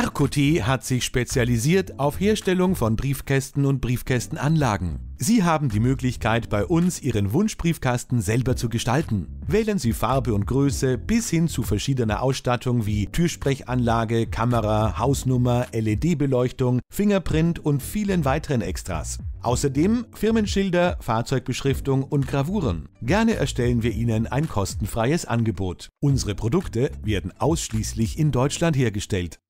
Erkuti hat sich spezialisiert auf Herstellung von Briefkästen und Briefkästenanlagen. Sie haben die Möglichkeit, bei uns Ihren Wunschbriefkasten selber zu gestalten. Wählen Sie Farbe und Größe bis hin zu verschiedener Ausstattung wie Türsprechanlage, Kamera, Hausnummer, LED-Beleuchtung, Fingerprint und vielen weiteren Extras. Außerdem Firmenschilder, Fahrzeugbeschriftung und Gravuren. Gerne erstellen wir Ihnen ein kostenfreies Angebot. Unsere Produkte werden ausschließlich in Deutschland hergestellt.